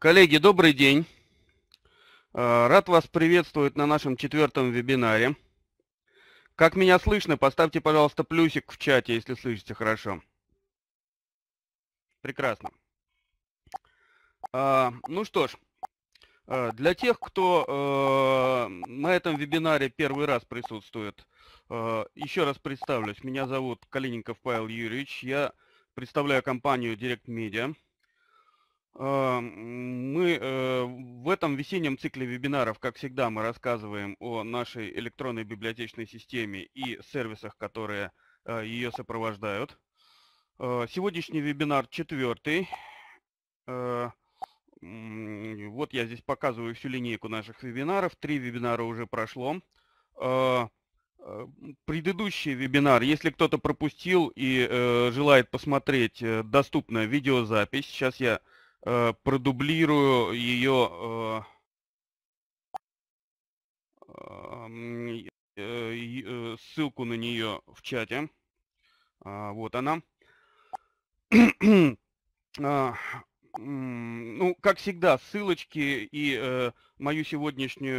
Коллеги, добрый день. Э, рад вас приветствовать на нашем четвертом вебинаре. Как меня слышно, поставьте, пожалуйста, плюсик в чате, если слышите хорошо. Прекрасно. Э, ну что ж, э, для тех, кто на этом вебинаре первый раз присутствует, еще раз представлюсь. Меня зовут Калиников Павел Юрьевич. Я представляю компанию Direct Media. А, мы э, в этом весеннем цикле вебинаров, как всегда, мы рассказываем о нашей электронной библиотечной системе и сервисах, которые э, ее сопровождают. А, сегодняшний вебинар четвертый. Э, вот я здесь показываю всю линейку наших вебинаров. Три вебинара уже прошло. А, предыдущий вебинар, если кто-то пропустил и желает посмотреть, доступна видеозапись. Сейчас я э, продублирую ее э, э, э, ссылку на нее в чате. А, вот она. а, ну, как всегда, ссылочки и э, мою сегодняшнюю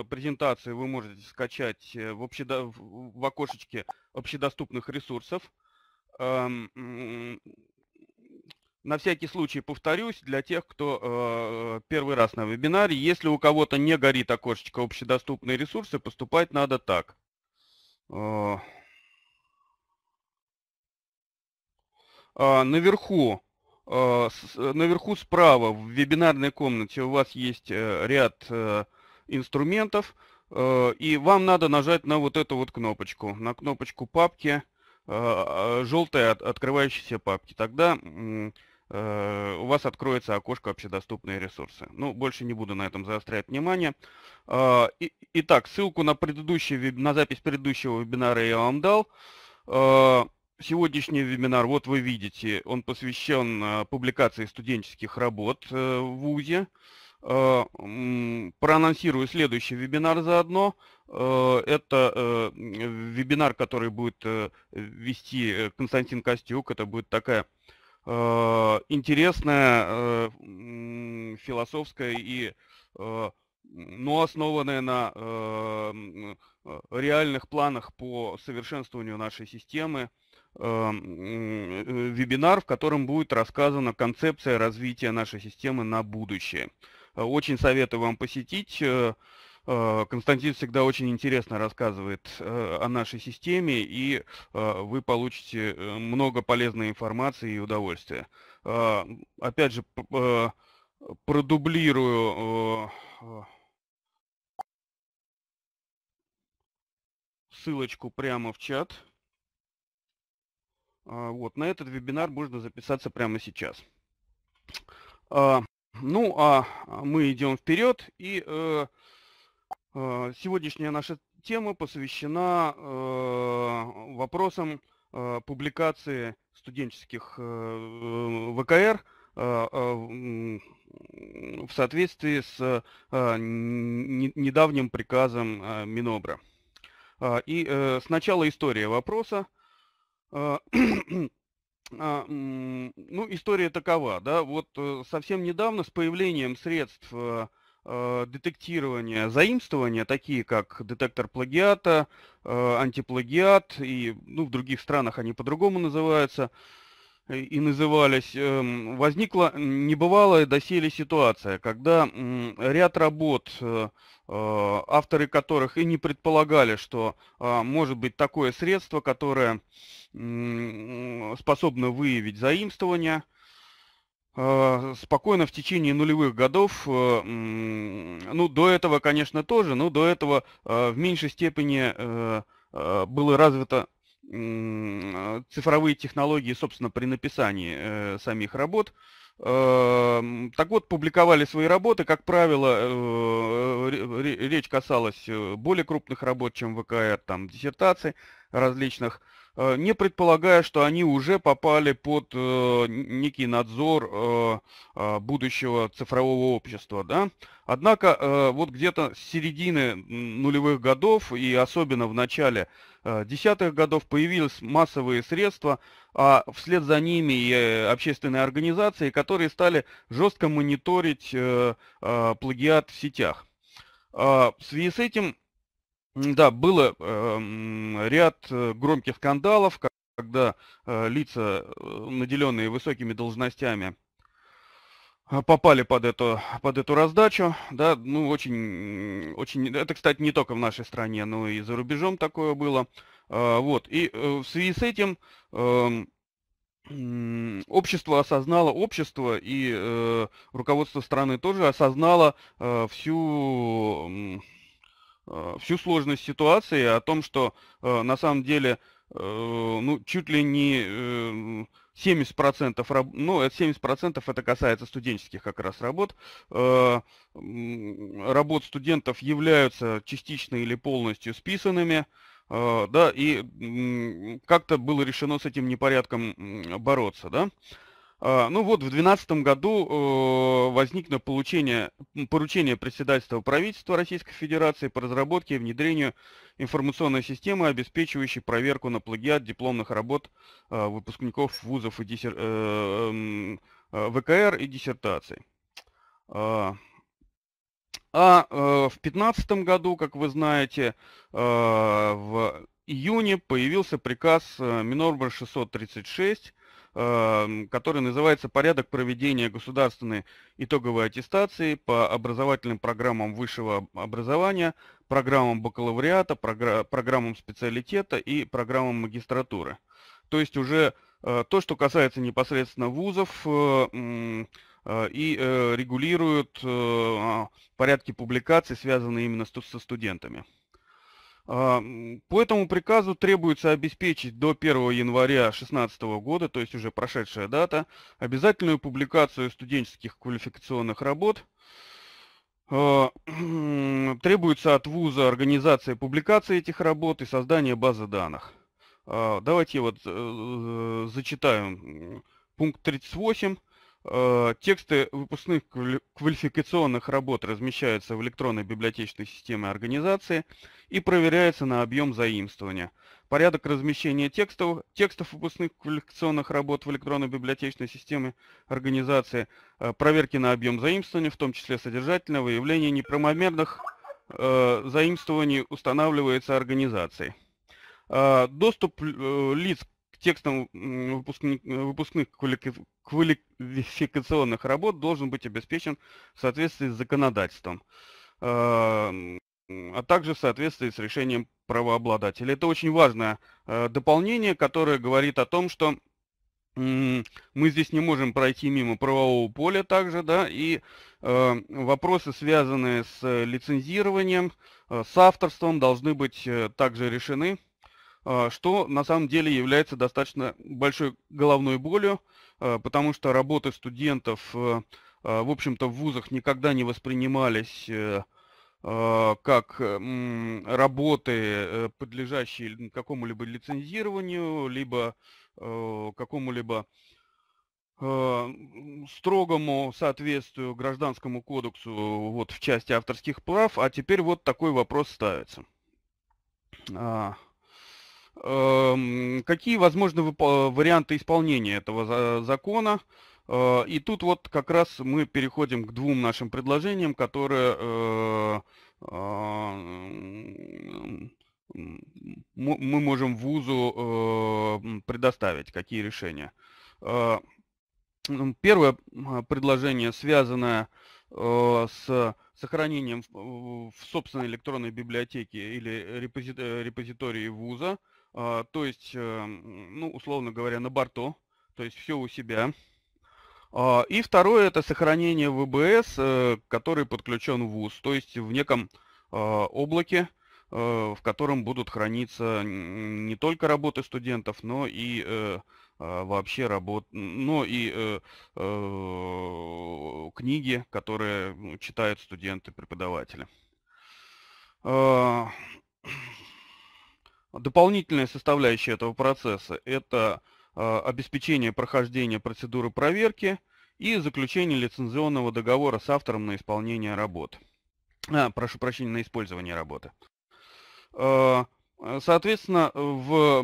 э, презентацию вы можете скачать э, в, общедо... в окошечке общедоступных ресурсов. Эм, на всякий случай повторюсь для тех, кто э, первый раз на вебинаре. Если у кого-то не горит окошечко общедоступные ресурсы, поступать надо так. Э, э, наверху, э, с, э, наверху справа в вебинарной комнате у вас есть э, ряд э, инструментов. Э, и вам надо нажать на вот эту вот кнопочку, на кнопочку папки, э, э желтая открывающаяся папки. Тогда... Э, Э, у вас откроется окошко «Общедоступные ресурсы». Ну, больше не буду на этом заострять внимание. А, итак, ссылку на, предыдущий, на запись предыдущего вебинара я вам дал. А, сегодняшний вебинар, вот вы видите, он посвящен а, публикации студенческих работ э, в ВУЗе. Проанонсирую следующий вебинар заодно. Это э, вебинар, который будет вести Константин Костюк. Это будет такая Э, интересная э, философская и э, но основанная на реальных планах по совершенствованию нашей системы вебинар, в котором будет рассказана концепция развития нашей системы на будущее. Очень советую вам посетить. Э, Константин всегда очень интересно рассказывает э, о нашей системе, и э, вы получите много полезной информации и удовольствия. Опять же, продублирую ссылочку прямо в чат. Вот, на этот вебинар можно записаться прямо сейчас. Ну, а мы идем вперед и Э, сегодняшняя наша тема посвящена э, вопросам э, публикации студенческих ВКР в соответствии с недавним приказом Минобра. И сначала история вопроса. Ну, история такова, да, вот совсем недавно с появлением средств Э, детектирования заимствования, такие как детектор плагиата, э, антиплагиат, и ну, в других странах они по-другому называются, э, и назывались, эм, возникла небывалая доселе ситуация, когда ряд работ, авторы которых и не предполагали, что а, может быть такое средство, которое способно выявить заимствование – Э, спокойно в течение нулевых годов, э, ну, до этого, конечно, тоже, но до этого э, в меньшей степени было развито цифровые технологии, собственно, при написании самих работ. Эм, так вот, публиковали свои работы, как правило, речь касалась более крупных работ, чем ВКР, там, диссертаций различных, Э, не предполагая, что они уже попали под э, некий надзор э, э, будущего цифрового общества. Да? Однако э, вот где-то с середины нулевых годов и особенно в начале э, десятых годов появились массовые средства, а вслед за ними и общественные организации, которые стали жестко мониторить плагиат в сетях. А в связи с этим да, было эм, э, ряд громких скандалов, когда э, лица, э, наделенные высокими должностями, э, попали под эту, под эту раздачу, да, ну, очень, очень, это, кстати, не только в нашей стране, но и за рубежом такое было, э, вот, и э, в связи с этим э, общество осознало, общество и э, руководство страны тоже осознало э, всю Э, всю сложность ситуации, а о том, что э, на самом деле э, ну, чуть ли не 70%, раб, ну, это 70% это касается студенческих как раз работ. Работ студентов являются частично или полностью списанными. Да, и как-то было решено с этим непорядком бороться, да. А, ну вот, в 2012 году э, возникло получение, поручение председательства правительства Российской Федерации по разработке и внедрению информационной системы, обеспечивающей проверку на плагиат дипломных работ а, выпускников вузов и диссер... Э, эм, э, ВКР и диссертаций. А, а в 2015 году, как вы знаете, в июне появился приказ Минорбор 636 Эм, который называется «Порядок проведения государственной итоговой аттестации по образовательным программам высшего образования, программам бакалавриата, программам специалитета и программам магистратуры». То есть уже э, то, что касается непосредственно вузов э, э, и регулирует а, порядки публикаций, связанные именно со студентами. А, по этому приказу требуется обеспечить до 1 января 2016 года, то есть уже прошедшая дата, обязательную публикацию студенческих квалификационных работ. А, требуется от вуза организация публикации этих работ и создание базы данных. А, давайте я вот э, э, зачитаю пункт 38. Э, тексты выпускных квалификационных работ размещаются в электронной библиотечной системе организации и проверяется на объем заимствования. Порядок размещения текстов, текстов выпускных квалификационных работ в электронной библиотечной системе организации, э, проверки на объем заимствования, в том числе содержательного выявление неправомерных э, заимствований устанавливается организацией. Э, доступ лиц к текстам выпускных, квалификационных работ должен быть обеспечен в соответствии с законодательством, эм, а также в соответствии с решением правообладателя. Это очень важное э, дополнение, которое говорит о том, что мы здесь не можем пройти мимо правового поля также, да, и э, вопросы, связанные с лицензированием, э, с авторством, должны быть э, также решены а, что на самом деле является достаточно большой головной болью, а, потому что работы студентов, э, а, в общем-то, в вузах никогда не воспринимались э, как работы, э, подлежащие какому-либо лицензированию, либо какому-либо строгому соответствию гражданскому кодексу вот в части авторских прав, а теперь вот такой вопрос ставится. Эм, какие возможны э, варианты исполнения этого закона. Э, и тут вот как раз мы переходим к двум нашим предложениям, которые э, мы можем вузу предоставить, какие решения. Первое предложение, связанное с сохранением в собственной электронной библиотеке или репозитории вуза – а, то есть, эм, ну, условно говоря, на борту, то есть все у себя. А, и второе – это сохранение ВБС, э, который подключен в ВУЗ, то есть в неком а, облаке, э, в котором будут храниться не только работы студентов, но и э, вообще работ, но и книги, которые ну, читают студенты, преподаватели. Дополнительная составляющая этого процесса – это а, обеспечение прохождения процедуры проверки и заключение лицензионного договора с автором на исполнение работ. А, прошу прощения, на использование работы. А, а, соответственно, в,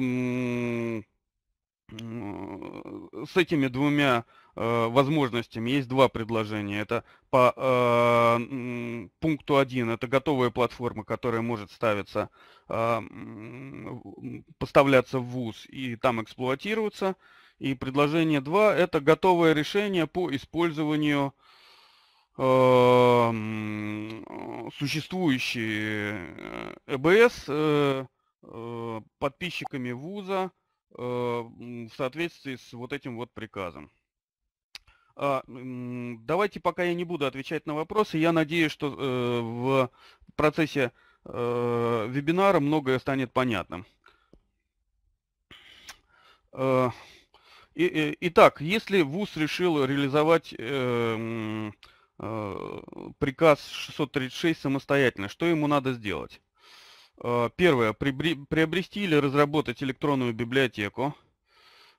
с этими двумя э, возможностями есть два предложения. Это по э, пункту 1, это готовая платформа, которая может ставиться, э, поставляться в ВУЗ и там эксплуатироваться. И предложение 2, это готовое решение по использованию э, существующей э, ЭБС э, э, подписчиками ВУЗа э, в соответствии с вот этим вот приказом. А, давайте пока я не буду отвечать на вопросы. Я надеюсь, что э, в процессе э, вебинара многое станет понятным. Э, итак, если ВУЗ решил реализовать приказ 636 самостоятельно, что ему надо сделать? Первое. Приобрести или разработать электронную библиотеку.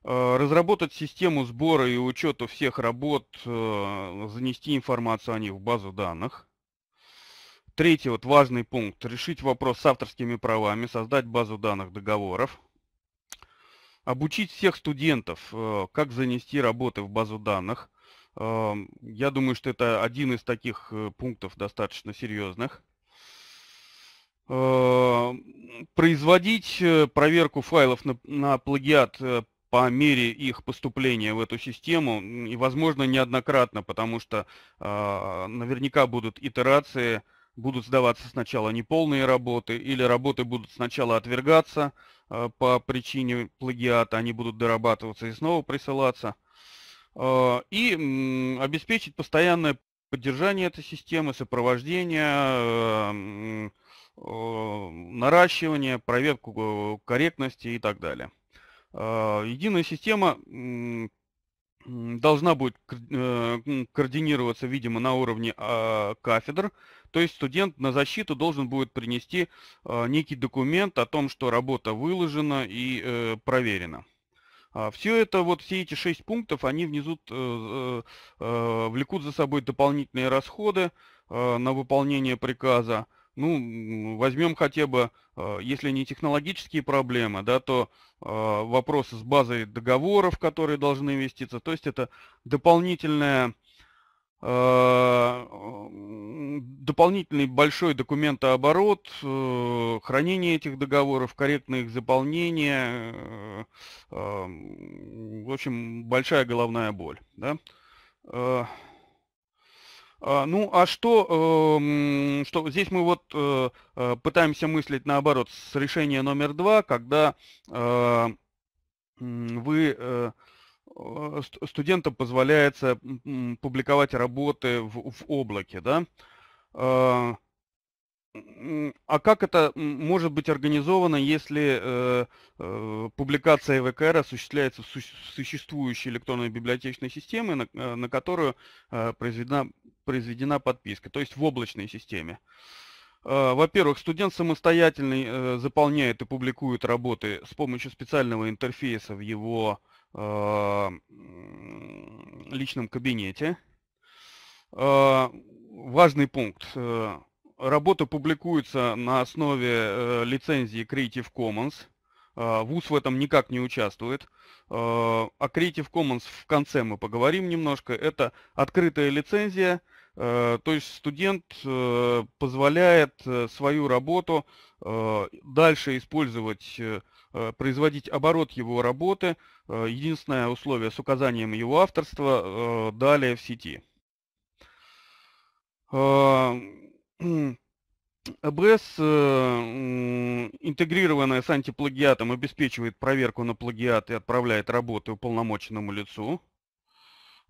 Э, разработать систему сбора и учета всех работ, э, занести информацию о них в базу данных. Третий вот важный пункт. Решить вопрос с авторскими правами, создать базу данных договоров. Обучить всех студентов, э, как занести работы в базу данных. Эм, я думаю, что это один из таких пунктов достаточно серьезных эм, производить проверку файлов на, на плагиат по мере их поступления в эту систему и, возможно, неоднократно, потому что э, наверняка будут итерации, будут сдаваться сначала неполные работы или работы будут сначала отвергаться э, по причине плагиата, они будут дорабатываться и снова присылаться. Э, и э, обеспечить постоянное поддержание этой системы, сопровождение, наращивание, проверку корректности и так далее. Э, единая система должна будет э, координироваться, видимо, на уровне а, кафедр. То есть студент на защиту должен будет принести э, некий документ о том, что работа выложена и проверена. А все это, вот все эти шесть пунктов, они внизу влекут за собой дополнительные расходы на выполнение приказа ну, возьмем хотя бы, а, если не технологические проблемы, да, то а, вопросы с базой договоров, которые должны вестись, то есть это дополнительная а, дополнительный большой документооборот, э, хранение этих договоров, корректное их заполнение, э, в общем, большая головная боль. Да? А, ну а что, эм, что здесь мы вот э, э, пытаемся мыслить наоборот с решения номер два, когда э, вы студентам позволяется публиковать работы в, в облаке, да? А, а как это может быть организовано, если э, э, публикация ВКР осуществляется в су существующей электронной библиотечной системе, на, э, на которую э, произведена, произведена подписка, то есть в облачной системе? Э, во-первых, студент самостоятельно э, заполняет и публикует работы с помощью специального интерфейса в его личном кабинете. важный пункт. Работа публикуется на основе э, лицензии Creative Commons. Э, ВУЗ в этом никак не участвует. Э, о Creative Commons в конце мы поговорим немножко. Это открытая лицензия, то есть студент позволяет свою работу дальше использовать, производить оборот его работы. Единственное условие с указанием его авторства далее в сети. АБС, э, интегрированная с антиплагиатом, обеспечивает проверку на плагиат и отправляет работы уполномоченному лицу.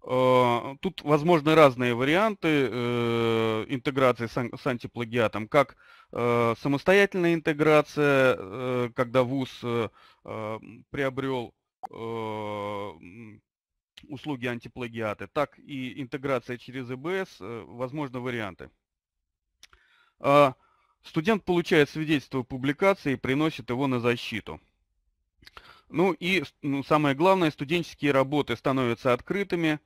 А, тут возможны разные варианты э, интеграции с антиплагиатом, как э, самостоятельная интеграция, когда ВУЗ а, приобрел а, услуги антиплагиаты, так и интеграция через ЭБС, возможны варианты. А студент получает свидетельство публикации и приносит его на защиту. Ну и ну, самое главное, студенческие работы становятся открытыми,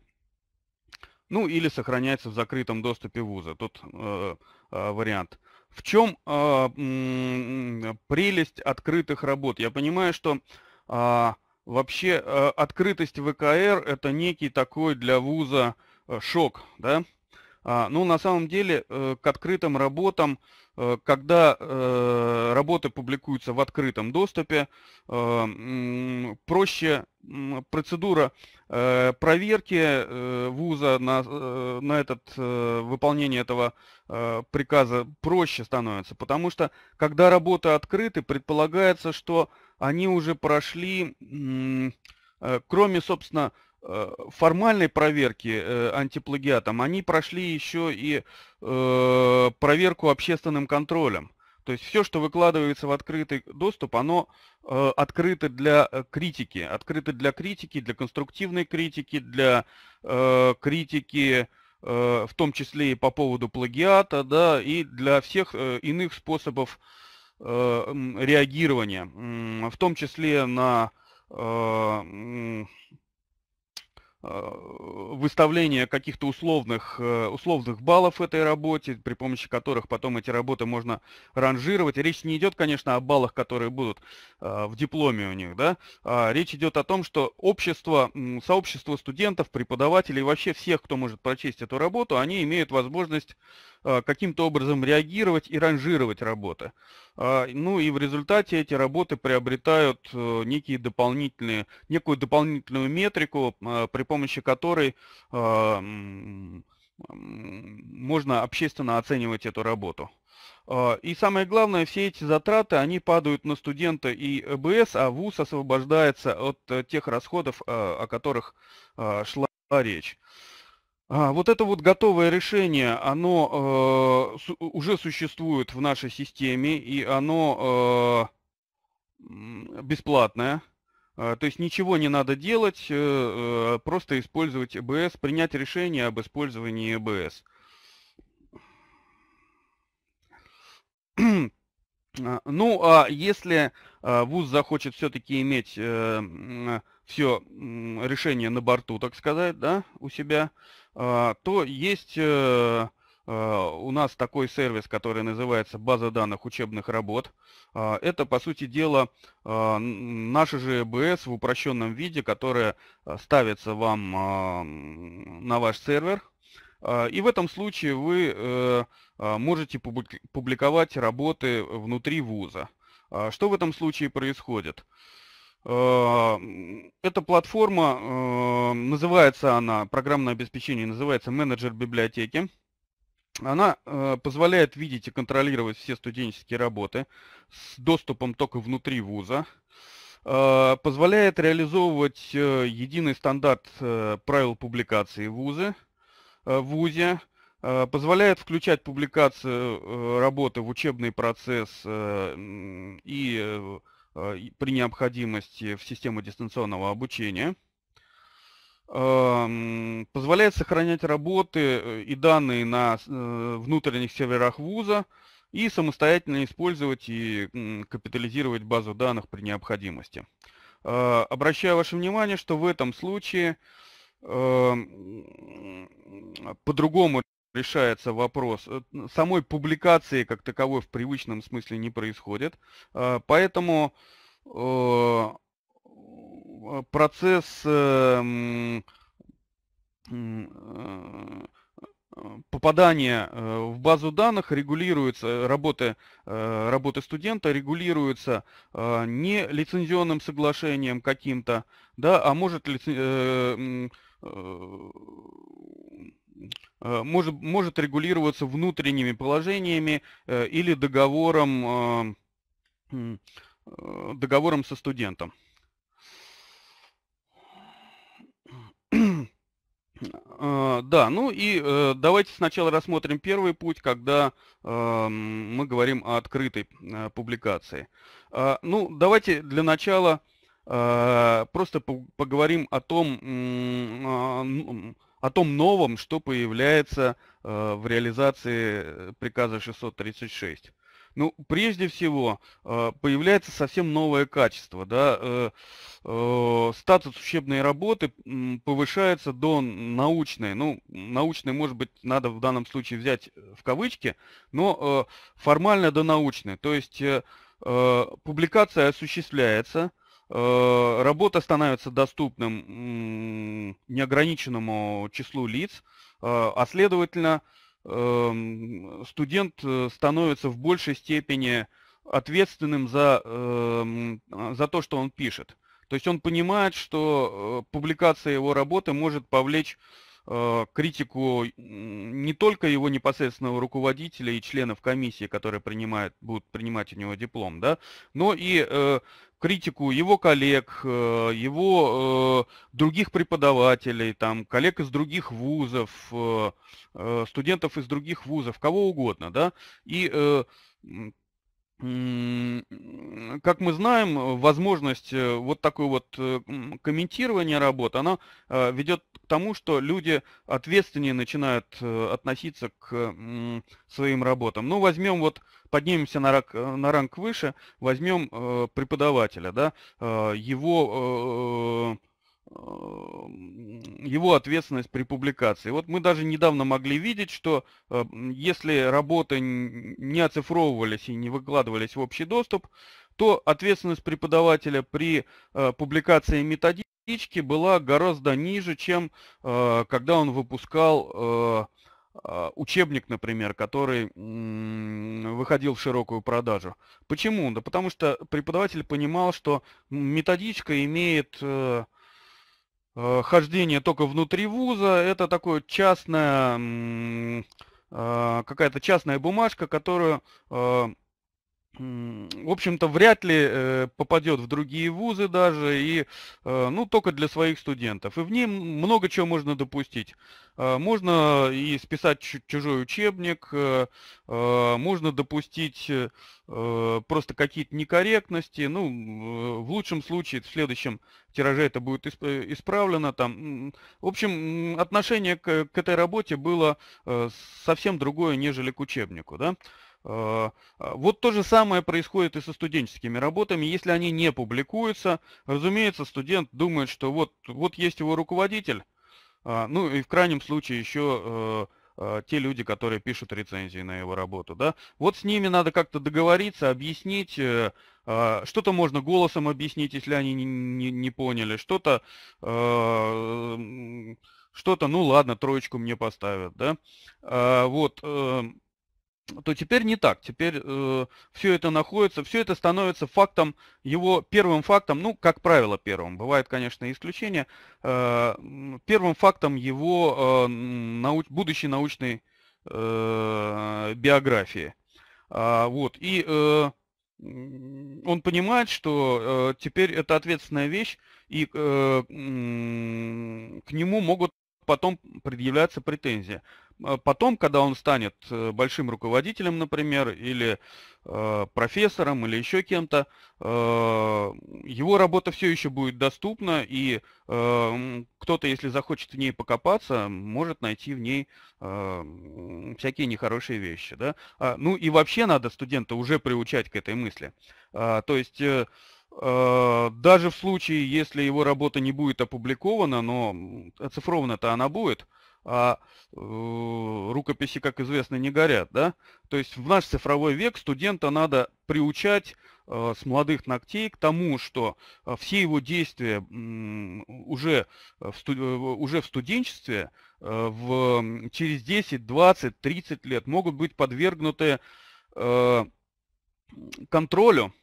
ну или сохраняются в закрытом доступе вуза. Тут э, э, вариант. В чем э, прелесть открытых работ? Я понимаю, что э, вообще э, открытость ВКР это некий такой для вуза э, шок, да? А, ну, на самом деле, э, к открытым работам, э, когда э, работы публикуются в открытом доступе, проще процедура проверки вуза на, на этот, выполнение этого приказа проще становится, потому что, когда работы открыты, предполагается, что они уже прошли, кроме, собственно, Э, формальной проверки э, антиплагиатом они прошли еще и э, проверку общественным контролем. То есть все, что выкладывается в открытый доступ, оно открыто для критики. Открыто для критики, для конструктивной критики, для критики, в том числе и по поводу плагиата, да, и для всех иных способов реагирования, в том числе на выставление каких-то условных, э, условных баллов этой работе, при помощи которых потом эти работы можно ранжировать. речь не идет, конечно, о баллах, которые будут э, в дипломе у них, да, а речь идет о том, что общество, сообщество студентов, преподавателей, вообще всех, кто может прочесть эту работу, они имеют возможность а, каким-то образом реагировать и ранжировать работы. А, ну и в результате эти работы приобретают э, некие дополнительные, некую дополнительную метрику, а, при помощи которой можно общественно оценивать эту работу. И самое главное, все эти затраты, они падают на студента и ЭБС, а ВУЗ освобождается от э, тех расходов, о которых шла речь. А, вот это вот готовое решение, оно э, уже существует в нашей системе, и оно э, бесплатное. Э, то есть ничего не надо делать, э, э просто использовать EBS, принять решение об использовании EBS. А, ну, а если э, ВУЗ захочет все-таки иметь все решение на борту, так сказать, да, у себя, а, то есть э, а, у нас такой сервис, который называется база данных учебных работ. А, это, по сути дела, наша же ЭБС в упрощенном виде, которая ставится вам на ваш сервер. И в этом случае вы э, можете публиковать работы внутри вуза. Что в этом случае происходит? Э, эта платформа, э, называется она, программное обеспечение называется менеджер библиотеки. Она э, позволяет видеть и контролировать все студенческие работы с доступом только внутри вуза позволяет реализовывать единый стандарт правил публикации вузы, в ВУЗе, позволяет включать публикацию работы в учебный процесс и а, при необходимости в систему дистанционного обучения. Позволяет сохранять работы э, и данные на э, внутренних серверах вуза и самостоятельно использовать и капитализировать базу данных при необходимости. А, обращаю ваше внимание, что в этом случае по-другому решается вопрос. Э, самой публикации как таковой в привычном смысле не происходит. А, поэтому э, э, процесс эм, попадания в базу данных регулируется, работы, работы студента регулируется не лицензионным соглашением каким-то, да, а может лиц Э, может, может регулироваться внутренними положениями э, или договором, э, договором со студентом. Да, ну и давайте сначала рассмотрим первый путь, когда мы говорим о открытой публикации. Ну, давайте для начала просто поговорим о том, ну, о том новом, что появляется э, в реализации э, приказа 636. Ну, прежде всего, э, появляется совсем новое качество. Да? Э, э, статус учебной работы повышается до научной. Ну, научной, может быть, надо в данном случае взять э, в кавычки, но э, формально до научной. То есть публикация осуществляется – Э, работа становится доступным неограниченному числу лиц, э, а следовательно, эм, студент э, становится в большей степени ответственным за, эм, а, за то, что он пишет. То есть он понимает, что публикация его работы может повлечь критику не только его непосредственного руководителя и членов комиссии, которые принимают, будут принимать у него диплом, да, но и критику его коллег, э, его э, других преподавателей, там, коллег из других вузов, э, студентов из других вузов, кого угодно, да, и как мы знаем, возможность э, вот такой вот э, комментирования работ, она э, ведет к тому, что люди ответственнее начинают относиться к своим работам. Ну, возьмем вот, поднимемся на, рак, на ранг выше, возьмем преподавателя, да, его Э, его ответственность при публикации. Вот мы даже недавно могли видеть, что э, если работы не оцифровывались и не выкладывались в общий доступ, то ответственность преподавателя при э, публикации методички была гораздо ниже, чем когда он выпускал а, учебник, например, который выходил в широкую продажу. Почему? Да потому что преподаватель понимал, что методичка имеет Э, хождение только внутри вуза, это такое частное, э, какая-то частная бумажка, которую э, в общем-то, вряд ли э, попадет в другие вузы даже, и, э, ну, только для своих студентов. И в ней много чего можно допустить. Э, можно и списать чужой учебник, можно допустить просто какие-то некорректности, ну, в лучшем случае, в следующем тираже это будет исправлено. Там. В общем, отношение к, к этой работе было совсем другое, нежели к учебнику, да. Э, а, вот то же самое происходит и со студенческими работами. Если они не публикуются, разумеется, студент думает, что вот, вот есть его руководитель, а, ну и в крайнем случае еще э, а, те люди, которые пишут рецензии на его работу. Да? Вот с ними надо как-то договориться, объяснить, э, что-то можно голосом объяснить, если они не, не, не поняли, что-то, что-то, ну ладно, троечку мне поставят. Да? Вот, то теперь не так. Теперь э, все это находится, все это становится фактом, его первым фактом, ну, как правило, первым, бывает, конечно, исключение, э, первым фактом его э, науч, будущей научной э, биографии. А, вот, и э, он понимает, что э, теперь это ответственная вещь, и э, к нему могут потом предъявляться претензия. А потом, когда он станет э, большим руководителем, например, или э, профессором, или еще кем-то, э, его работа все еще будет доступна, и э, кто-то, если захочет в ней покопаться, может найти в ней э, всякие нехорошие вещи. Да? А, ну и вообще надо студента уже приучать к этой мысли. А, то есть... Э, Э, даже в случае, если его работа не будет опубликована, но оцифрована-то она будет, а э, рукописи, как известно, не горят, да? То есть в наш цифровой век студента надо приучать э, с молодых ногтей к тому, что все его действия уже в, уже в студенчестве в, через 10, 20, 30 лет могут быть подвергнуты контролю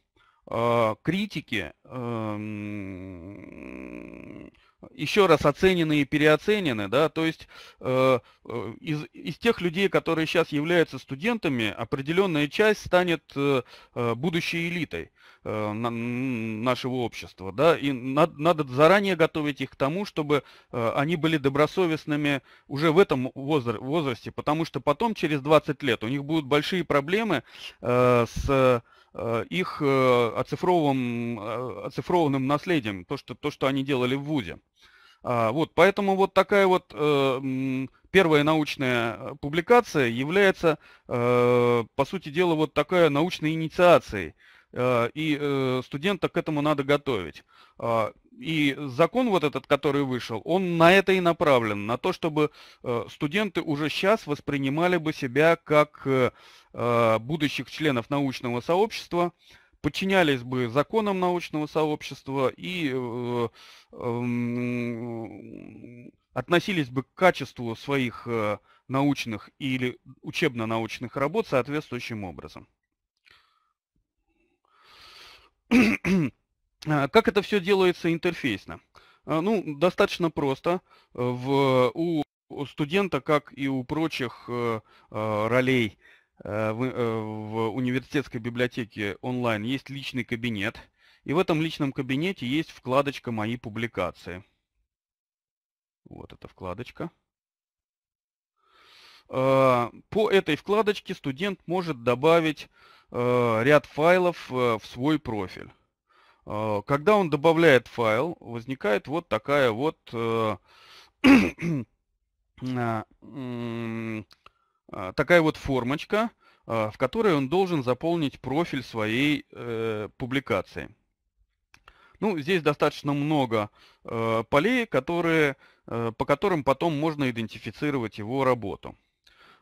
Э, критики, эм, еще раз оценены и переоценены, да, то есть э, э из, из тех людей, которые сейчас являются студентами, определенная часть станет э, э будущей элитой э, на, нашего общества, да, и над, надо заранее готовить их к тому, чтобы э, они были добросовестными уже в этом возра возрасте, потому что потом через 20 лет у них будут большие проблемы э, с Э, их э, оцифровым, э, оцифрованным наследием, то что, то, что они делали в ВУЗе. А, вот, поэтому вот такая вот первая научная публикация является, по сути дела, вот такая научной инициацией – Э, и э, студента к этому надо готовить. А, и закон вот этот, который вышел, он на это и направлен, на то, чтобы э, студенты уже сейчас воспринимали бы себя как будущих членов научного сообщества, подчинялись бы законам научного сообщества и эм, относились бы к качеству своих научных или учебно-научных работ соответствующим образом. А, как это все делается интерфейсно? А, ну, достаточно просто. Э, в, у студента, как и у прочих э, а, ролей э, в, в университетской библиотеке онлайн, есть личный кабинет. И в этом личном кабинете есть вкладочка «Мои публикации». Вот эта вкладочка. Э, по этой вкладочке студент может добавить э, ряд файлов э, в свой профиль. Когда он добавляет файл, возникает вот такая вот такая вот формочка, в которой он должен заполнить профиль своей публикации. Ну, здесь достаточно много полей, которые, по которым потом можно идентифицировать его работу.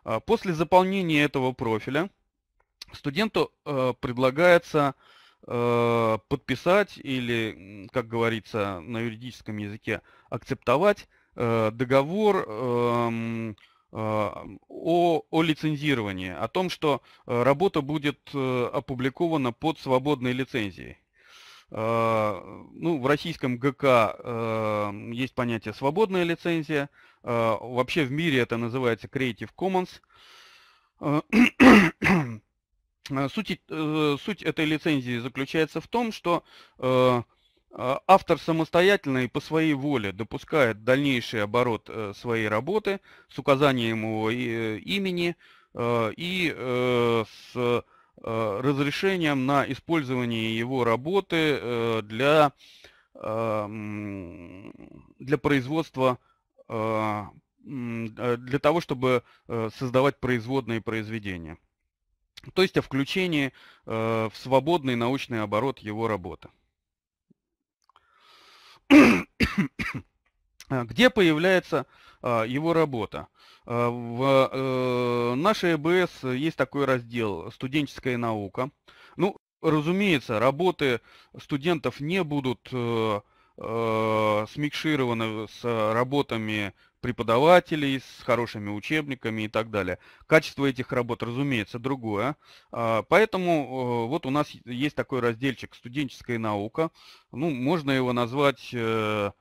А, после заполнения этого профиля студенту э, предлагается э, подписать или, как говорится на юридическом языке, акцептовать э, договор о, о лицензировании, о том, что работа будет опубликована под свободной лицензией. Ну, в российском ГК есть понятие «свободная лицензия», а, вообще в мире это называется Creative Commons. А, а, суть, э, суть этой лицензии заключается в том, что э, автор самостоятельно и по своей воле допускает дальнейший оборот э, своей работы с указанием его имени и с разрешением на использование его работы для, для производства а, а, для того, чтобы э, создавать производные произведения. То есть о включении э, в свободный научный оборот его работы. А, где появляется его работа? В э, нашей ЭБС есть такой раздел «Студенческая наука». Ну, разумеется, работы студентов не будут э, смикшировано с работами преподавателей, с хорошими учебниками и так далее. Качество этих работ, разумеется, другое. А, поэтому э, вот у нас есть такой разделчик «Студенческая наука». Ну, можно его назвать э,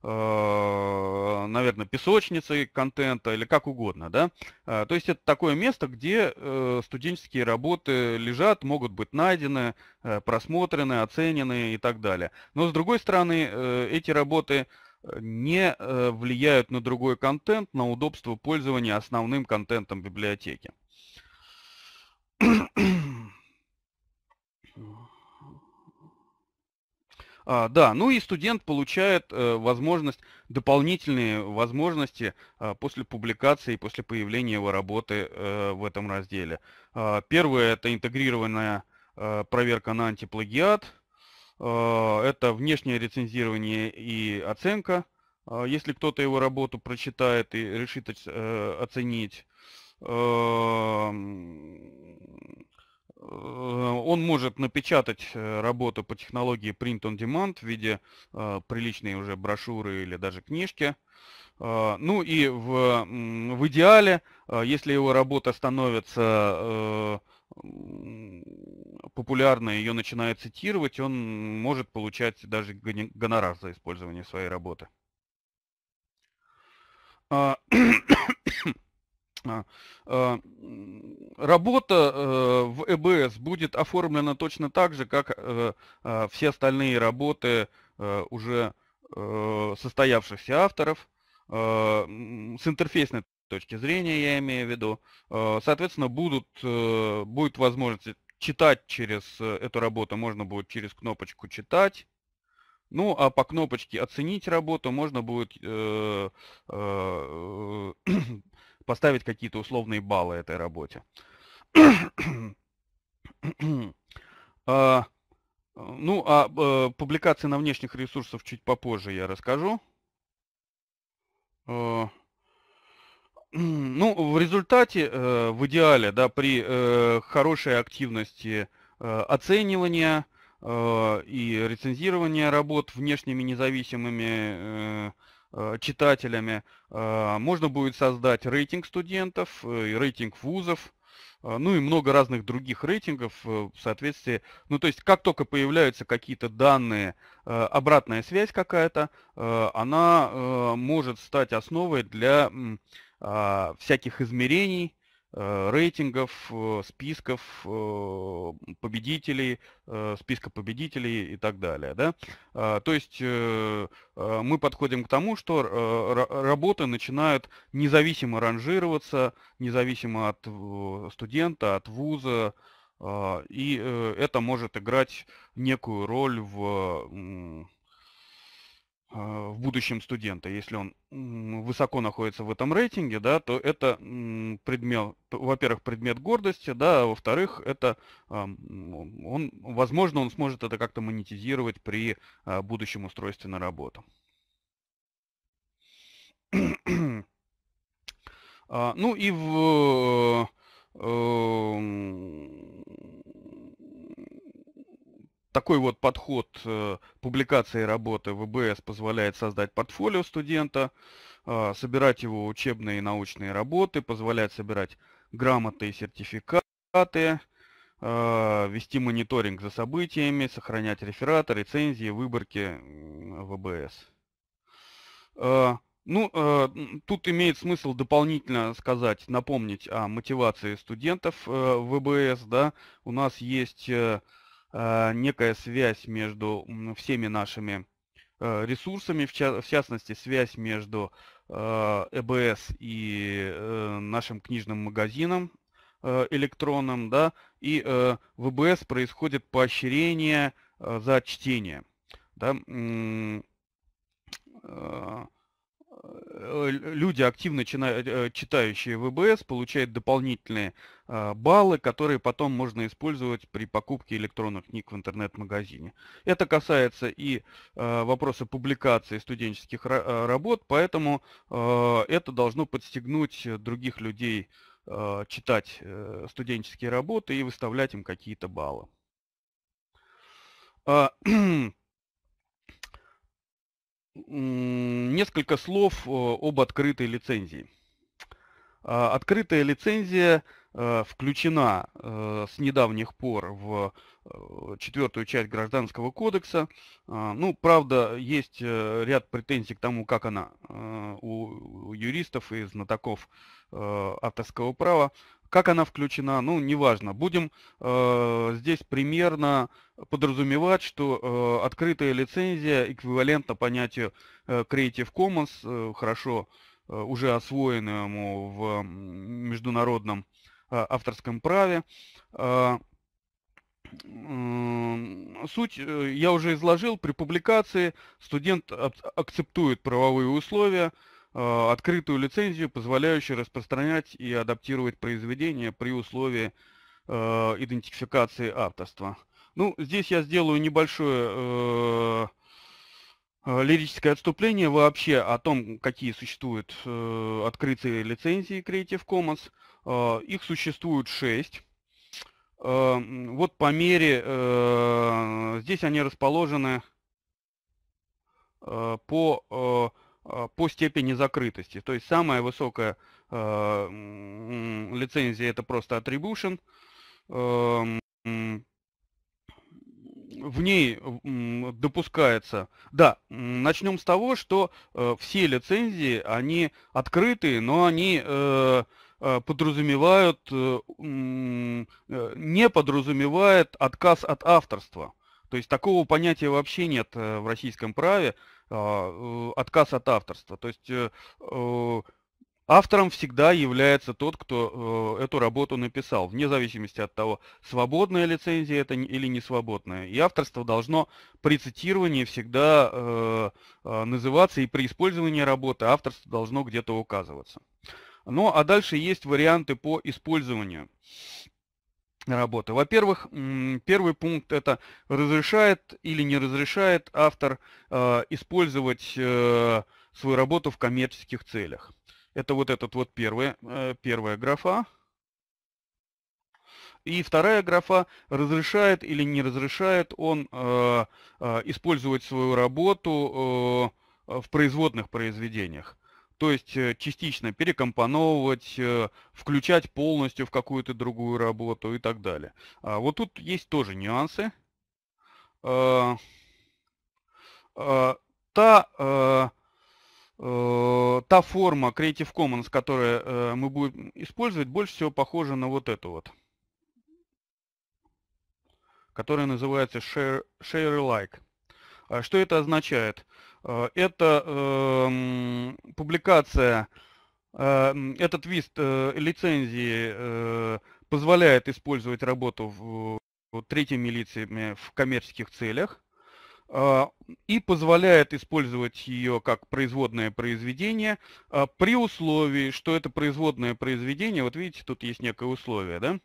Э, наверное, песочницей контента или как угодно. Да? Э, то есть это такое место, где э, студенческие работы лежат, могут быть найдены, просмотрены, оценены и так далее. Но с другой стороны, эти работы не влияют на другой контент, на удобство пользования основным контентом библиотеки. А, да, ну и студент получает э, возможность, дополнительные возможности э, после публикации, после появления его работы э, в этом разделе. Э, первое – это интегрированная э, проверка на антиплагиат. Э, это внешнее рецензирование и оценка, э, если кто-то его работу прочитает и решит э, оценить. Э, он может напечатать э, работу по технологии Print on Demand в виде э, приличной уже брошюры или даже книжки. Ну и в, в идеале, если его работа становится популярной, ее начинают цитировать, он может получать даже гонорар за использование своей работы. А, а, а, работа э, в ЭБС будет оформлена точно так же, как э, а, все остальные работы э, уже состоявшихся авторов с интерфейсной точки зрения, я имею в виду. Соответственно, будут, будет возможность читать через эту работу, можно будет через кнопочку «Читать». Ну, а по кнопочке «Оценить работу» можно будет поставить какие-то условные баллы этой работе. А, ну, а э, публикации на внешних ресурсах чуть попозже я расскажу. Э, ну, в результате, э, в идеале, да, при хорошей активности оценивания и рецензирования работ внешними независимыми Э, читателями. Э, можно будет создать рейтинг студентов, э, и рейтинг вузов, ну и много разных других рейтингов в соответствии. Ну то есть как только появляются какие-то данные, обратная связь какая-то, она может стать основой для а, всяких измерений, Э, рейтингов, э, списков э, победителей, списка победителей и так далее. Да? А, то есть мы подходим к тому, что работы начинают независимо ранжироваться, независимо от студента, от вуза, и это может играть некую роль в а, в будущем студента, если он высоко находится в этом рейтинге, да, то это предмет, во-первых, предмет гордости, да, а во-вторых, это а, он, возможно, он сможет это как-то монетизировать при а, будущем устройстве на работу. Ну и в э, такой вот подход э, публикации работы ВБС позволяет создать портфолио студента, а, собирать его учебные и научные работы, позволяет собирать грамоты и сертификаты, а, вести мониторинг за событиями, сохранять рефераты, рецензии, выборки ВБС. А, ну, э, тут имеет смысл дополнительно сказать, напомнить о мотивации студентов э, ВБС. Да? У нас есть а, некая связь между всеми нашими э, ресурсами, в, частности, связь между а, ЭБС и э, нашим книжным магазином э, электронным, да, и в ЭБС происходит поощрение за чтение, да, а, Э, люди, активно э, читающие ВБС, получают дополнительные э, баллы, которые потом можно использовать при покупке электронных книг в интернет-магазине. Это касается и вопроса публикации студенческих работ, поэтому это должно подстегнуть других людей читать студенческие работы и выставлять им какие-то баллы. А, несколько слов э, об открытой лицензии. А, открытая лицензия – Э, включена э, с недавних пор в э, четвертую часть Гражданского кодекса. А, ну, правда, есть ряд претензий к тому, как она у юристов и знатоков авторского права. Как она включена, ну, неважно. Будем здесь примерно подразумевать, что открытая лицензия эквивалентна понятию Creative Commons, хорошо уже освоенному в международном э, авторском праве. А, суть э, я уже изложил. При публикации студент акцептует правовые условия, а, открытую лицензию, позволяющую распространять и адаптировать произведения при условии э, идентификации авторства. Ну, здесь я сделаю небольшое э, лирическое отступление вообще о том, какие существуют открытые лицензии Creative Commons. Э, их существует 6. Эм, вот по мере, э, здесь они расположены э, по, по степени закрытости. То есть самая высокая лицензия это просто attribution. Эм, в ней допускается... Да, начнем с того, что все лицензии, они открытые, но они Э, подразумевают, э, э, не подразумевает отказ от авторства. То есть такого понятия вообще нет в российском праве, а, отказ от авторства. То есть автором всегда является тот, кто эту работу написал, вне зависимости от того, свободная лицензия это или не свободная. И авторство должно при цитировании всегда называться, и при использовании работы авторство должно где-то указываться. Ну, а дальше есть варианты по использованию работы. Во-первых, первый пункт это разрешает или не разрешает автор э, использовать э, свою работу в коммерческих целях. Это вот этот вот первый, э, первая графа. И вторая графа разрешает или не разрешает он э, э, использовать свою работу э, в производных произведениях то есть э, частично перекомпоновывать, э, включать полностью в какую-то другую работу и так далее. А вот тут есть тоже нюансы. А, а, та э, та форма Creative Commons, которую мы будем использовать, больше всего похожа на вот эту вот, которая называется Share, Share Alike. Что это означает? Э, это эм, публикация, эм, этот вист э, лицензии э, позволяет использовать работу в третьей милиции в коммерческих целях и позволяет использовать ее как производное произведение при условии, что это производное произведение, вот видите, тут есть некое условие, да,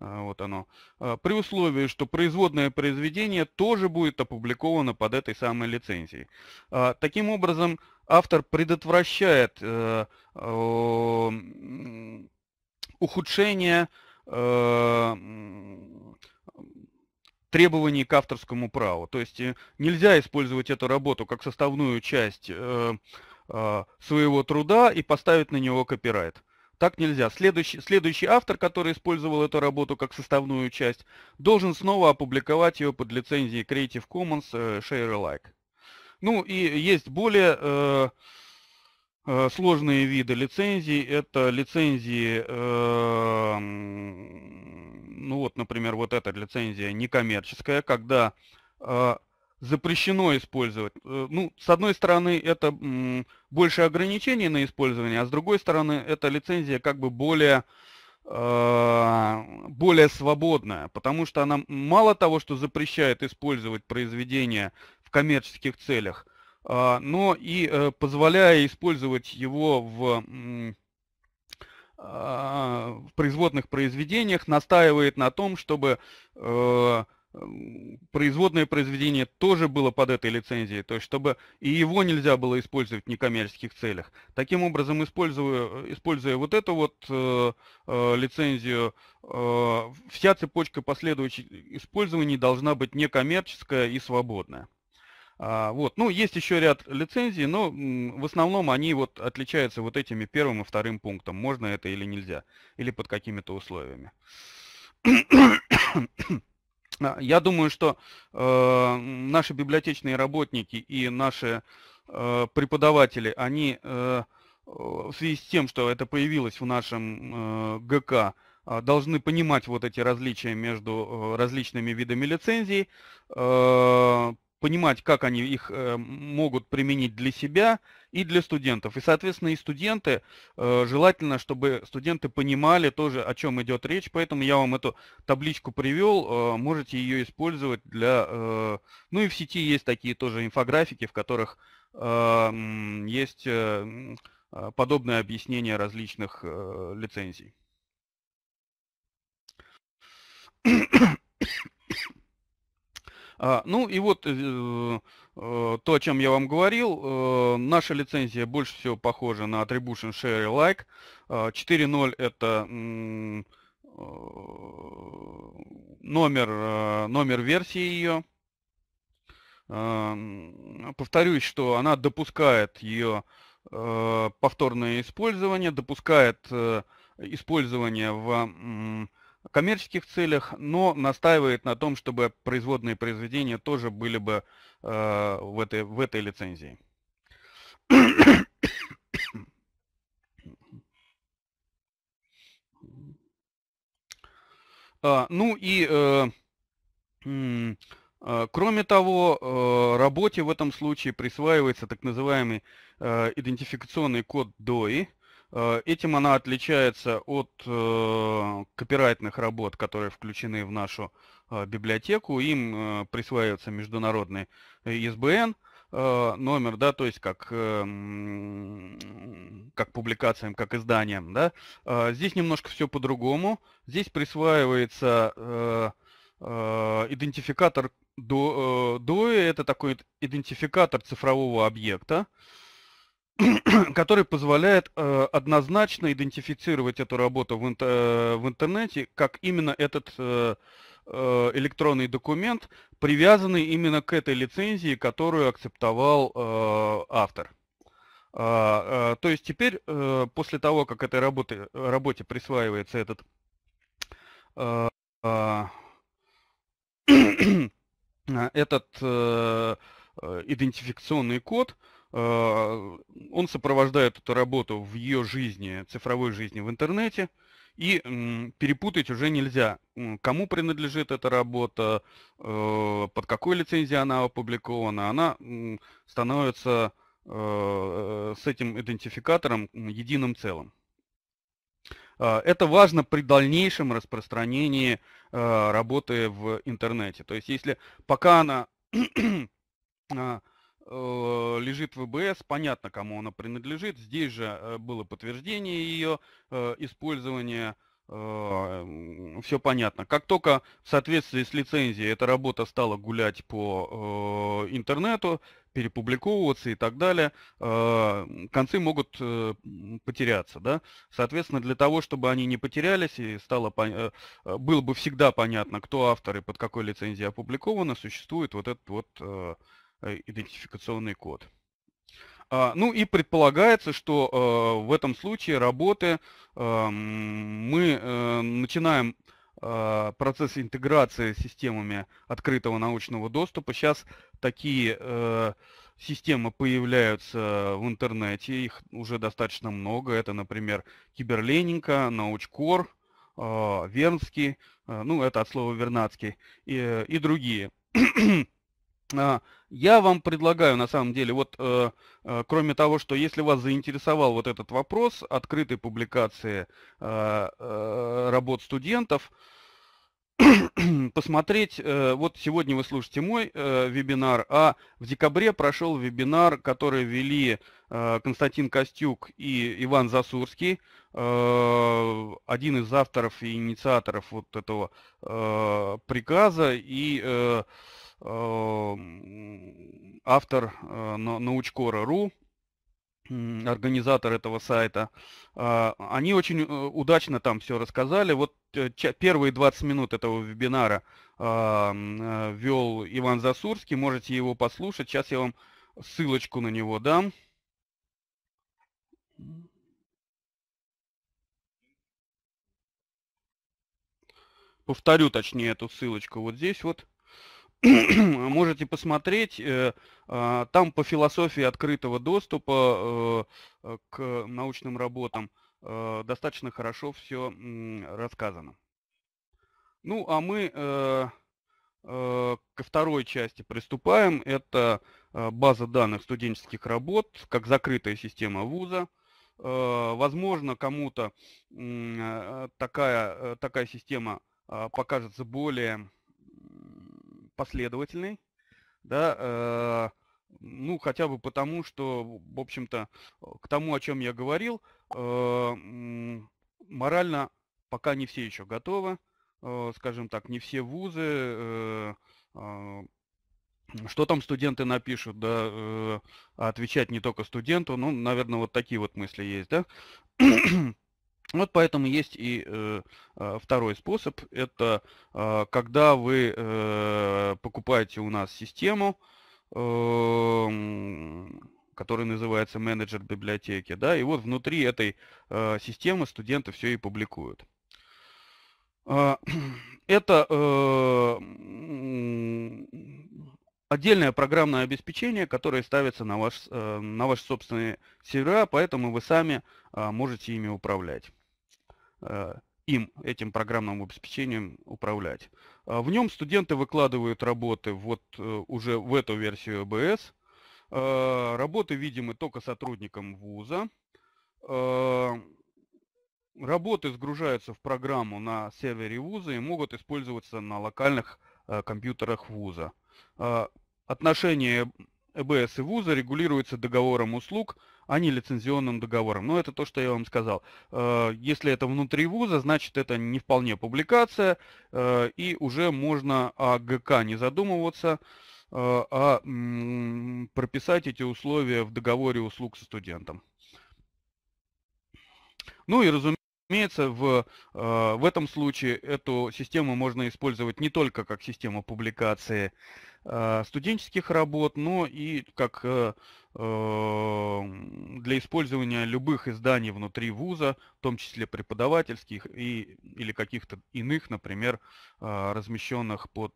а, вот оно. А, при условии, что производное произведение тоже будет опубликовано под этой самой лицензией. А, таким образом, автор предотвращает э, э, ухудшение э, требований к авторскому праву. То есть нельзя использовать эту работу как составную часть своего труда и поставить на него копирайт. Так нельзя. Следующий, следующий автор, который использовал эту работу как составную часть, должен снова опубликовать ее под лицензией Creative Commons э, Share Alike. Ну и есть более э, э, сложные виды лицензий. Это лицензии, э, ну вот, например, вот эта лицензия некоммерческая, когда э, запрещено использовать. Э, ну, с одной стороны, это больше ограничений на использование, а с другой стороны, эта лицензия как бы более э, более свободная, потому что она мало того, что запрещает использовать произведение в коммерческих целях, э, но и позволяя использовать его в, в производных произведениях, настаивает на том, чтобы Эм, производное произведение тоже было под этой лицензией, то есть чтобы и его нельзя было использовать в некоммерческих целях. Таким образом, используя, используя вот эту вот э, э, лицензию, э, вся цепочка последующих использований должна быть некоммерческая и свободная. А, вот. Ну, есть еще ряд лицензий, но в основном они вот отличаются вот этими первым и вторым пунктом, можно это или нельзя, или под какими-то условиями. Я думаю, что э, наши библиотечные работники и наши э, преподаватели, они э, в связи с тем, что это появилось в нашем э, ГК, э, должны понимать вот эти различия между э, различными видами лицензий, э, понимать, как они их э, могут применить для себя и для студентов. И, соответственно, и студенты, э, желательно, чтобы студенты понимали тоже, о чем идет речь, поэтому я вам эту табличку привел, э, можете ее использовать для... Ну и в сети есть такие тоже инфографики, в которых есть подобное объяснение различных лицензий. А, ну и вот э, э, то, о чем я вам говорил, э, наша лицензия больше всего похожа на Attribution Share Like. 4.0 а, это номер, номер версии ее. А, повторюсь, что она допускает ее повторное использование, допускает использование в коммерческих целях, но настаивает на том, чтобы производные произведения тоже были бы э, в, этой, в этой лицензии. А, ну и э, э, кроме того, э, работе в этом случае присваивается так называемый э, идентификационный код DOI, Э, этим она отличается от э, копирайтных работ, которые включены в нашу э, библиотеку. Им присваивается международный ISBN номер, да, то есть как, эм, как публикациям, как изданиям. Да. Здесь немножко все по-другому. Здесь присваивается идентификатор DOE, это такой идентификатор цифрового объекта. который позволяет э, однозначно идентифицировать эту работу в, интер э, в интернете, как именно этот э, э, электронный документ, привязанный именно к этой лицензии, которую акцептовал э, автор. А, а, то есть теперь, э, после того, как этой работы, работе присваивается этот э, а, этот идентификационный код, Э, он сопровождает эту работу в ее жизни, цифровой жизни в интернете, и перепутать уже нельзя, кому принадлежит эта работа, э, под какой лицензией она опубликована. Она становится э, с этим идентификатором единым целым. А, это важно при дальнейшем распространении работы в интернете. То есть если пока она а, Э, лежит ВБС, понятно, кому она принадлежит. Здесь же э, было подтверждение ее э, использования, все понятно. Как только в соответствии с лицензией эта работа стала гулять по интернету, перепубликовываться и так далее, концы могут потеряться. Да? Соответственно, для того, чтобы они не потерялись и стало, было бы всегда понятно, кто автор и под какой лицензией опубликовано, существует вот этот вот Э, идентификационный код. А, ну и предполагается, что э, в этом случае работы э, мы начинаем процесс интеграции с системами открытого научного доступа. Сейчас такие системы появляются в интернете, их уже достаточно много. Это, например, Киберленинка, Научкор, Вернский, ну это от слова Вернадский и, и другие. А, я вам предлагаю, на самом деле, вот э, э, кроме того, что если вас заинтересовал вот этот вопрос открытой публикации э, э, работ студентов, посмотреть, э, вот сегодня вы слушаете мой э, вебинар, а в декабре прошел вебинар, который вели э, Константин Костюк и Иван Засурский, э, один из авторов и инициаторов вот этого э, приказа и э, Эм, автор э, научкора.ру, организатор этого сайта, а, они очень э, удачно там все рассказали. Вот э, первые 20 минут этого вебинара вел Иван Засурский, можете его послушать. Сейчас я вам ссылочку на него дам. Повторю точнее эту ссылочку вот здесь вот. можете посмотреть, э, а, там по философии открытого доступа э, э, к научным работам достаточно хорошо все рассказано. Ну, а мы ко второй части приступаем. Это база данных студенческих работ, как закрытая система вуза. Возможно, кому-то такая, такая система а, покажется более последовательный, да, э, ну, хотя бы потому, что, в общем-то, э, к тому, о чем я говорил, э, морально пока не все еще готовы, э, скажем так, не все вузы, э, э, что там студенты напишут, да, э, а отвечать не только студенту, ну, наверное, вот такие вот мысли есть, да. Вот поэтому есть и э, а, второй способ, это э, когда вы э, покупаете у нас систему, э, эм, который называется менеджер библиотеки, да, и вот внутри этой э, системы студенты все и публикуют. А, это э, отдельное программное обеспечение, которое ставится на, ваш, э, на ваши собственные сервера, поэтому вы сами а, можете ими управлять э, им, этим программным обеспечением управлять. А, в нем студенты выкладывают работы вот э, уже в эту версию ОБС. А, работы видимы только сотрудникам вуза. Работы сгружаются в программу на сервере вуза и могут использоваться на локальных э, компьютерах вуза. Отношения ЭБС и вуза регулируются договором услуг – а не лицензионным договором. Но это то, что я вам сказал. Э, если это внутри вуза, значит это не вполне публикация, э, и уже можно о ГК не задумываться, э, а прописать эти условия в договоре услуг со студентом. Ну и разумеется, Разумеется, в, в этом случае эту систему можно использовать не только как систему публикации Э, студенческих работ, но и как э, эм, для использования любых изданий внутри вуза, в том числе преподавательских и, или каких-то иных, например, э, размещенных под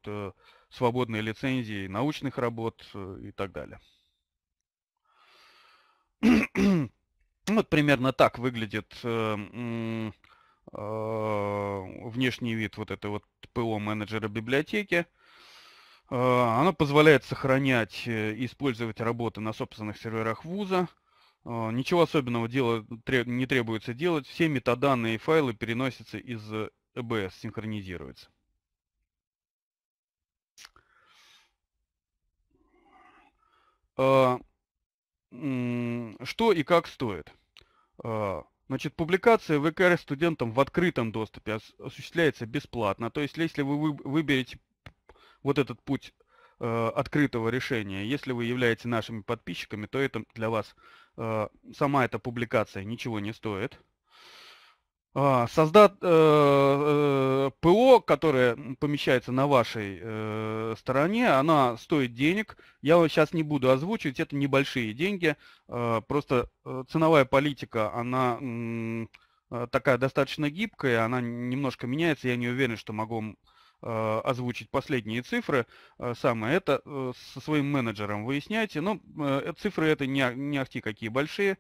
свободной лицензией научных работ и так далее. Вот примерно так выглядит внешний вид вот этой вот ПО менеджера библиотеки. Э, она позволяет сохранять э, и использовать работы на собственных серверах вуза. Э, ничего особенного дела не требуется делать. Все метаданные и файлы переносятся из EBS, синхронизируются. Что и как стоит? Значит, публикация ВКР студентам в открытом доступе осуществляется бесплатно. То есть, если вы выберете вот этот путь э, открытого решения. Если вы являетесь нашими подписчиками, то это для вас э, сама эта публикация ничего не стоит. А, Создат э, ПО, которое помещается на вашей стороне, она стоит денег. Я вот сейчас не буду озвучивать, это небольшие деньги. Просто ценовая политика, она такая достаточно гибкая, она немножко меняется. Я не уверен, что могу Э, озвучить последние цифры, э, самое это э, со своим менеджером выясняйте. Но ну, цифры это не, не ахти какие большие.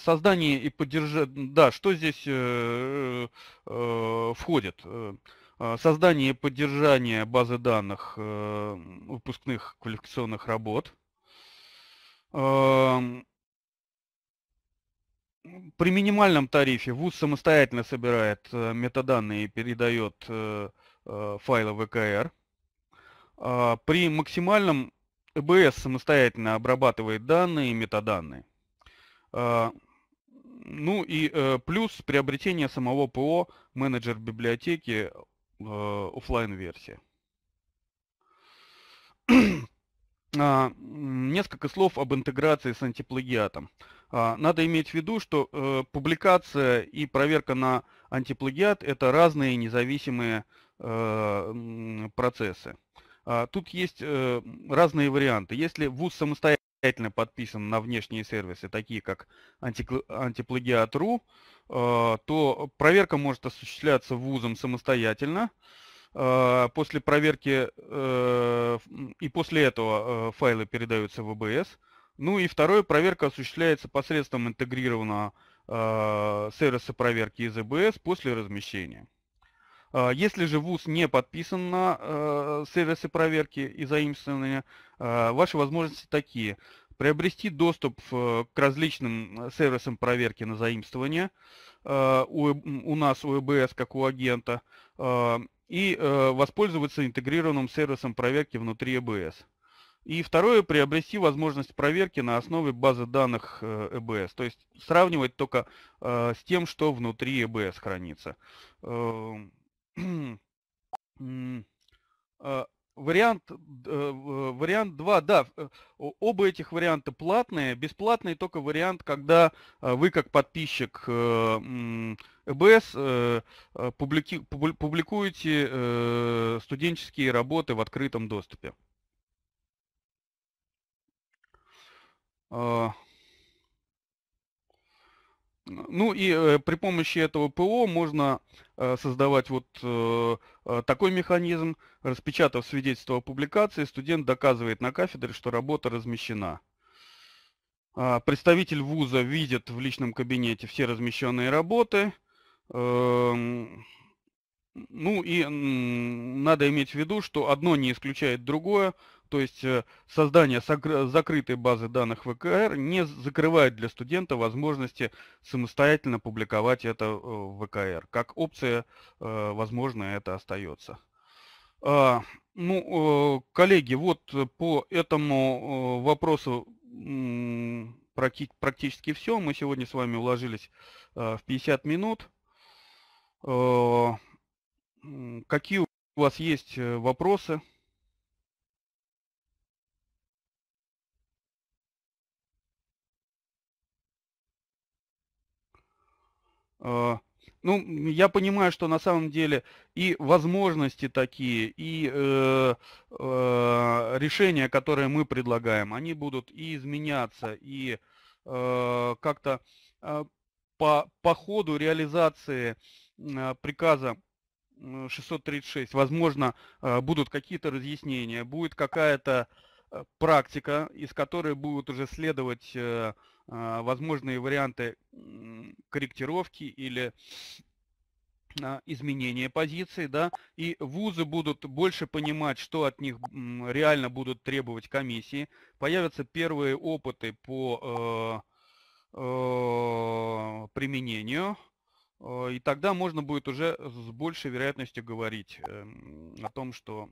Создание и поддержание, да, что здесь входит? А, создание и поддержание базы данных выпускных квалификационных работ эм, при минимальном тарифе ВУЗ самостоятельно собирает э, метаданные и передает э, э, файлы ВКР. А при максимальном ЭБС самостоятельно обрабатывает данные и метаданные. А, ну и плюс приобретение самого ПО менеджер библиотеки офлайн версия а, Несколько слов об интеграции с антиплагиатом. А, надо иметь в виду, что э, публикация и проверка на антиплагиат – это разные независимые э, процессы. А, тут есть э, разные варианты. Если ВУЗ самостоятельно подписан на внешние сервисы, такие как антиплагиат.ру, то проверка может осуществляться ВУЗом самостоятельно. После проверки и после этого файлы передаются в ВБС. Ну и второе, проверка осуществляется посредством интегрированного э, сервиса проверки из ЭБС после размещения. Э, если же ВУЗ не подписан на э, сервисы проверки и заимствования, э, ваши возможности такие. Приобрести доступ э, к различным э, сервисам проверки на заимствование э, у, у нас, у ЭБС, как у агента, и воспользоваться интегрированным сервисом проверки внутри ЭБС. И второе, приобрести возможность проверки на основе базы данных EBS, э, э То есть сравнивать только э, с тем, что внутри EBS хранится. Эм, вариант, вариант 2, да, оба этих варианта платные. Бесплатный только вариант, когда вы как подписчик ЭБС публикуете студенческие работы в открытом доступе. А, ну и э, при помощи этого ПО можно э, создавать вот э, такой механизм. Распечатав свидетельство о публикации, студент доказывает на кафедре, что работа размещена. А, представитель вуза видит в личном кабинете все размещенные работы. Эм, ну и надо иметь в виду, что одно не исключает другое. То есть э, создание закрытой базы данных ВКР не закрывает для студента возможности самостоятельно публиковать это э, в ВКР. Как опция, э, возможно, это остается. А, ну, коллеги, вот по этому вопросу практически все. Мы сегодня с вами уложились в 50 минут. Какие у вас есть вопросы? Э, ну, я понимаю, что на самом деле и возможности такие, и э, э, решения, которые мы предлагаем, они будут и изменяться, и э, как-то э, по, по ходу реализации э, приказа 636, возможно, э, будут какие-то разъяснения, будет какая-то э, практика, из которой будут уже следовать... Э, а, возможные варианты корректировки или а, изменения позиции, да, и вузы будут больше понимать, что от них реально будут требовать комиссии. Появятся первые опыты по э, э, применению, э, и тогда можно будет уже с большей вероятностью говорить эм, о том, что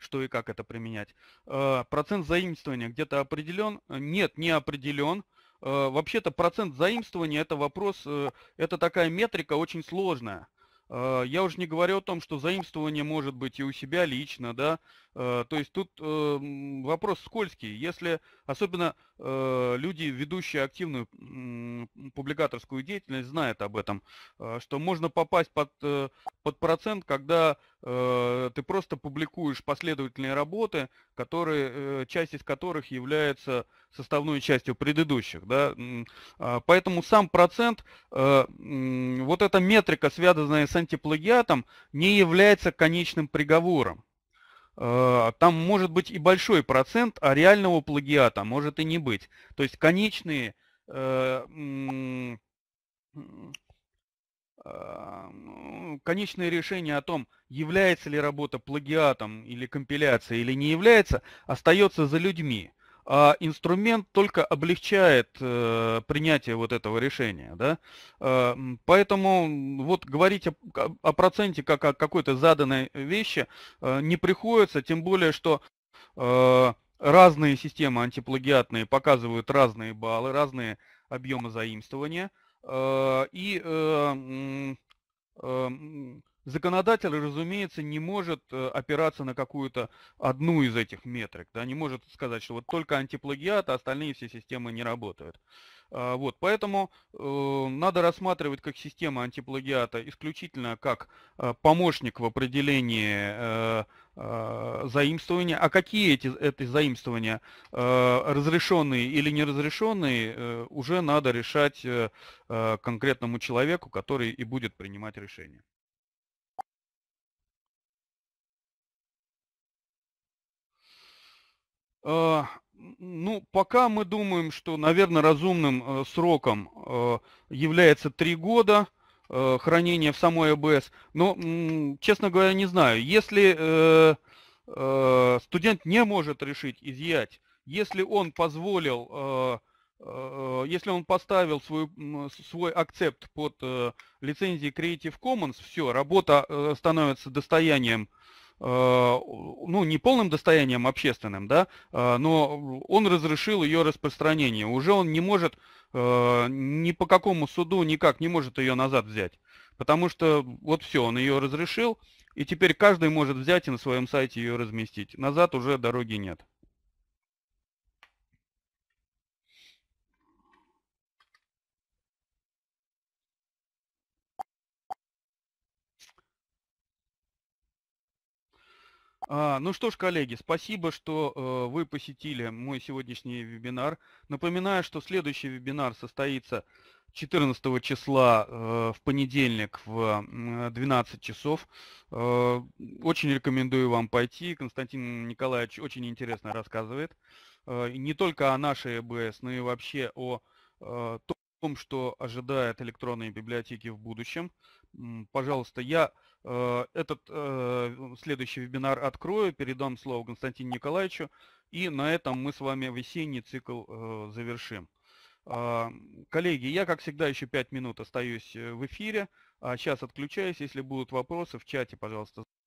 что и как это применять. Э, процент заимствования где-то определен? Э, нет, не определен. Э, вообще-то процент заимствования это вопрос, это такая метрика очень сложная. Я уже не говорю о том, что заимствование может быть и у себя лично, да. То есть тут вопрос скользкий. Если, особенно люди, ведущие активную публикаторскую деятельность, знает об этом, э, что можно попасть под, э, под процент, когда э, ты просто публикуешь последовательные работы, которые, часть из которых является составной частью предыдущих. Да? А, поэтому сам процент, вот эта метрика, связанная с антиплагиатом, не является конечным приговором там может быть и большой процент, а реального плагиата может и не быть. То есть конечные Э, а, ну, конечное решение о том, является ли работа плагиатом или компиляцией или не является, остается за людьми. А инструмент только облегчает э, принятие вот этого решения. Да? Э, поэтому вот говорить о, о проценте как о какой-то заданной вещи э, не приходится, тем более, что э, разные системы антиплагиатные показывают разные баллы, разные объемы заимствования. Э, и э, э, законодатель, разумеется, не может опираться на какую-то одну из этих метрик. Да, не может сказать, что вот только антиплагиат, а остальные все системы не работают. А, вот, поэтому э, надо рассматривать как система антиплагиата исключительно как э, помощник в определении э, Э, заимствования. А какие эти, эти заимствования, э, разрешенные или неразрешенные, э, уже надо решать конкретному человеку, который и будет принимать решение. Ну, пока мы думаем, что, наверное, разумным сроком является три года – Э, хранения в самой АБС. Но, честно говоря, не знаю. Если э, э, студент не может решить изъять, если он позволил, если он поставил свой, свой акцепт под э, лицензией Creative Commons, все, работа становится достоянием Э, ну, не полным достоянием а общественным, да, э, но он разрешил ее распространение. Уже он не может э, ни по какому суду никак не может ее назад взять. Потому что вот все, он ее разрешил, и теперь каждый может взять и на своем сайте ее разместить. Назад уже дороги нет. А, ну что ж, коллеги, спасибо, что э, вы посетили мой сегодняшний вебинар. Напоминаю, что следующий вебинар состоится 14 числа э, в понедельник в 12 часов. Э, очень рекомендую вам пойти. Константин Николаевич очень интересно рассказывает. Не только о нашей ЭБС, но и вообще о том, том, что ожидает электронные библиотеки в будущем. Пожалуйста, я э, этот э, следующий вебинар открою, передам слово Константину Николаевичу, и на этом мы с вами весенний цикл э, завершим. А, коллеги, я, как всегда, еще 5 минут остаюсь в эфире. А сейчас отключаюсь. Если будут вопросы, в чате, пожалуйста.